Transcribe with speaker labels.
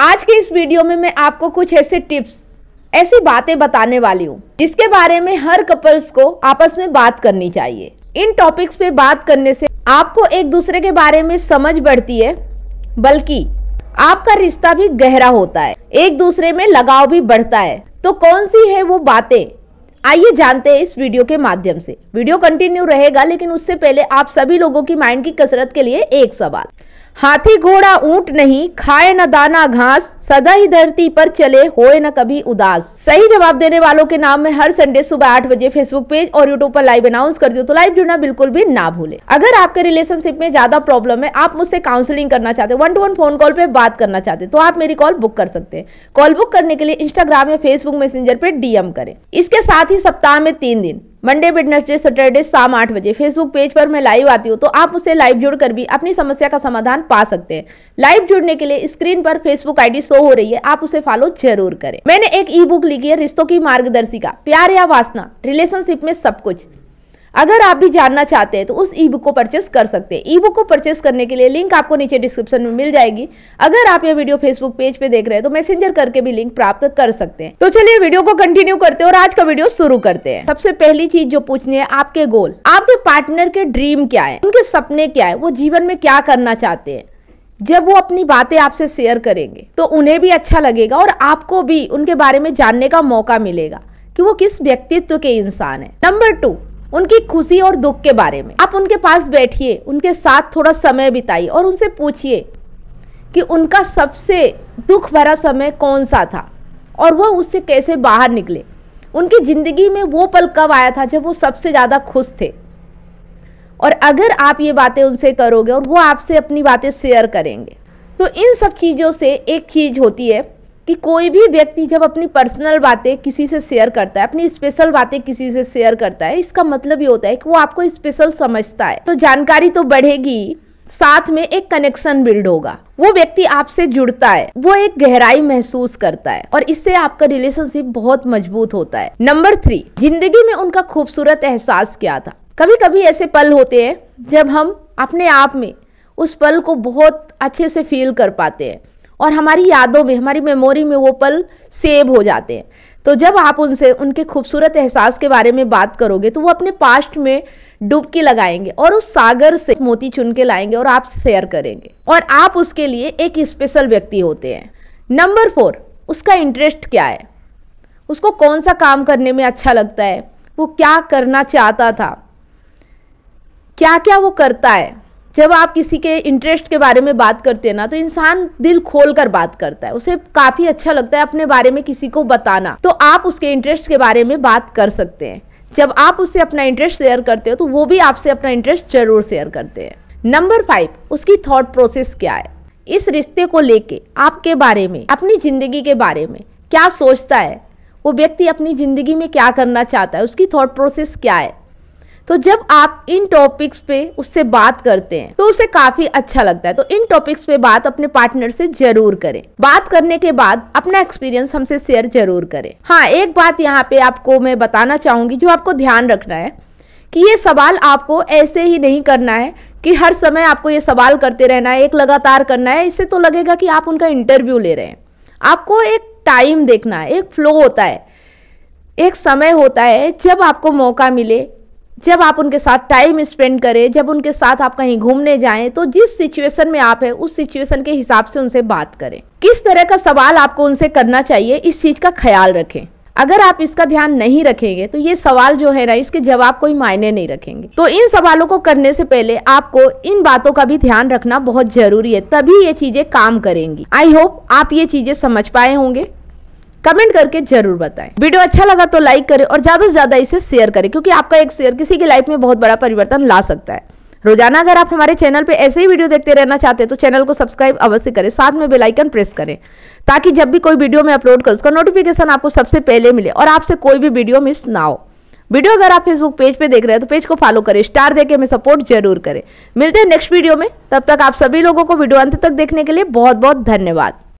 Speaker 1: आज के इस वीडियो में मैं आपको कुछ ऐसे टिप्स ऐसी बातें बताने वाली हूँ जिसके बारे में हर कपल्स को आपस में बात करनी चाहिए इन टॉपिक्स पे बात करने से आपको एक दूसरे के बारे में समझ बढ़ती है बल्कि आपका रिश्ता भी गहरा होता है एक दूसरे में लगाव भी बढ़ता है तो कौन सी है वो बातें आइए जानते हैं इस वीडियो के माध्यम से वीडियो कंटिन्यू रहेगा लेकिन उससे पहले आप सभी लोगों की माइंड की कसरत के लिए एक सवाल हाथी घोड़ा ऊंट नहीं खाए न दाना घास सदा ही धरती पर चले होए न कभी उदास सही जवाब देने वालों के नाम में हर संडे सुबह आठ बजे फेसबुक पेज और यूट्यूब पर लाइव अनाउंस कर दियो तो लाइव जुड़ना बिल्कुल भी ना भूले अगर आपके रिलेशनशिप में ज्यादा प्रॉब्लम है आप मुझसे काउंसलिंग करना चाहते one to one phone call पे बात करना चाहते तो आप मेरी कॉल बुक कर सकते हैं कॉल बुक करने के लिए इंस्टाग्राम या फेसबुक मैसेजर पे डीएम करें इसके साथ ही सप्ताह में तीन दिन मंडे वेडनेसडे सैटरडे शाम आठ बजे फेसबुक पेज पर मैं लाइव आती हूँ तो आप उसे लाइव जुड़कर भी अपनी समस्या का समाधान पा सकते हैं लाइव जुड़ने के लिए स्क्रीन पर फेसबुक आईडी शो हो रही है आप उसे फॉलो जरूर करें मैंने एक ई बुक लिखी है रिश्तों की मार्गदर्शिका प्यार या वासना रिलेशनशिप में सब कुछ अगर आप भी जानना चाहते हैं तो उस ई बुक को परचेस कर सकते हैं ई बुक को परचेस करने के लिए लिंक आपको नीचे डिस्क्रिप्शन में मिल जाएगी अगर आप ये वीडियो फेसबुक पेज पे देख रहे हैं तो मैसेंजर करके भी लिंक प्राप्त कर सकते हैं तो चलिए वीडियो को कंटिन्यू करते हैं और आज का वीडियो शुरू करते हैं सबसे पहली चीज जो पूछनी है आपके गोल आपके पार्टनर के ड्रीम क्या है उनके सपने क्या है वो जीवन में क्या करना चाहते हैं जब वो अपनी बातें आपसे शेयर करेंगे तो उन्हें भी अच्छा लगेगा और आपको भी उनके बारे में जानने का मौका मिलेगा कि वो किस व्यक्तित्व के इंसान है नंबर टू उनकी खुशी और दुख के बारे में आप उनके पास बैठिए उनके साथ थोड़ा समय बिताइए और उनसे पूछिए कि उनका सबसे दुख भरा समय कौन सा था और वह उससे कैसे बाहर निकले उनकी ज़िंदगी में वो पल कब आया था जब वो सबसे ज़्यादा खुश थे और अगर आप ये बातें उनसे करोगे और वो आपसे अपनी बातें शेयर करेंगे तो इन सब चीज़ों से एक चीज़ होती है कि कोई भी व्यक्ति जब अपनी पर्सनल बातें किसी से शेयर करता है अपनी स्पेशल बातें किसी से शेयर करता है इसका मतलब ये होता है कि वो आपको स्पेशल समझता है तो जानकारी तो बढ़ेगी साथ में एक कनेक्शन बिल्ड होगा वो व्यक्ति आपसे जुड़ता है वो एक गहराई महसूस करता है और इससे आपका रिलेशनशिप बहुत मजबूत होता है नंबर थ्री जिंदगी में उनका खूबसूरत एहसास क्या था कभी कभी ऐसे पल होते हैं जब हम अपने आप में उस पल को बहुत अच्छे से फील कर पाते हैं और हमारी यादों में हमारी मेमोरी में वो पल सेव हो जाते हैं तो जब आप उनसे उनके खूबसूरत एहसास के बारे में बात करोगे तो वो अपने पास्ट में डुबकी लगाएंगे और उस सागर से मोती चुन के लाएंगे और आप शेयर करेंगे और आप उसके लिए एक स्पेशल व्यक्ति होते हैं नंबर फोर उसका इंटरेस्ट क्या है उसको कौन सा काम करने में अच्छा लगता है वो क्या करना चाहता था क्या क्या वो करता है जब आप किसी के इंटरेस्ट के बारे में बात करते हैं ना तो इंसान दिल खोल कर बात करता है उसे काफी अच्छा लगता है अपने बारे में किसी को बताना तो आप उसके इंटरेस्ट के बारे में बात कर सकते हैं जब आप उससे अपना इंटरेस्ट शेयर करते हो तो वो भी आपसे अपना इंटरेस्ट जरूर शेयर करते हैं नंबर फाइव उसकी थॉट प्रोसेस क्या है इस रिश्ते को लेके आपके बारे में अपनी जिंदगी के बारे में क्या सोचता है वो व्यक्ति अपनी जिंदगी में क्या करना चाहता है उसकी थॉट प्रोसेस क्या है तो जब आप इन टॉपिक्स पे उससे बात करते हैं तो उसे काफी अच्छा लगता है तो इन टॉपिक्स पे बात अपने पार्टनर से जरूर करें बात करने के बाद अपना एक्सपीरियंस हमसे शेयर जरूर करें हाँ एक बात यहाँ पे आपको मैं बताना चाहूंगी जो आपको ध्यान रखना है कि ये सवाल आपको ऐसे ही नहीं करना है कि हर समय आपको ये सवाल करते रहना है एक लगातार करना है इससे तो लगेगा कि आप उनका इंटरव्यू ले रहे हैं आपको एक टाइम देखना है एक फ्लो होता है एक समय होता है जब आपको मौका मिले जब आप उनके साथ टाइम स्पेंड करें जब उनके साथ आप कहीं घूमने जाएं तो जिस सिचुएशन में आप हैं उस सिचुएशन के हिसाब से उनसे बात करें किस तरह का सवाल आपको उनसे करना चाहिए इस चीज़ का ख्याल रखें अगर आप इसका ध्यान नहीं रखेंगे तो ये सवाल जो है ना इसके जवाब कोई मायने नहीं रखेंगे तो इन सवालों को करने से पहले आपको इन बातों का भी ध्यान रखना बहुत जरूरी है तभी ये चीजें काम करेंगी आई होप आप ये चीजें समझ पाए होंगे कमेंट करके जरूर बताएं वीडियो अच्छा लगा तो लाइक करें और ज्यादा से ज्यादा इसे शेयर करें क्योंकि आपका एक शेयर किसी की लाइफ में बहुत बड़ा परिवर्तन ला सकता है रोजाना अगर आप हमारे चैनल पे ऐसे ही वीडियो देखते रहना चाहते हैं तो चैनल को सब्सक्राइब अवश्य करें साथ में बेल आइकन प्रेस करें ताकि जब भी कोई वीडियो मैं अपलोड करूँ उसका नोटिफिकेशन आपको सबसे पहले मिले और आपसे कोई भी वीडियो मिस ना हो वीडियो अगर आप फेसबुक पेज पे देख रहे हैं तो पेज को फॉलो करें स्टार देके हमें सपोर्ट जरूर करें मिलते हैं नेक्स्ट वीडियो में तब तक आप सभी लोगों को वीडियो अंत तक देखने के लिए बहुत बहुत धन्यवाद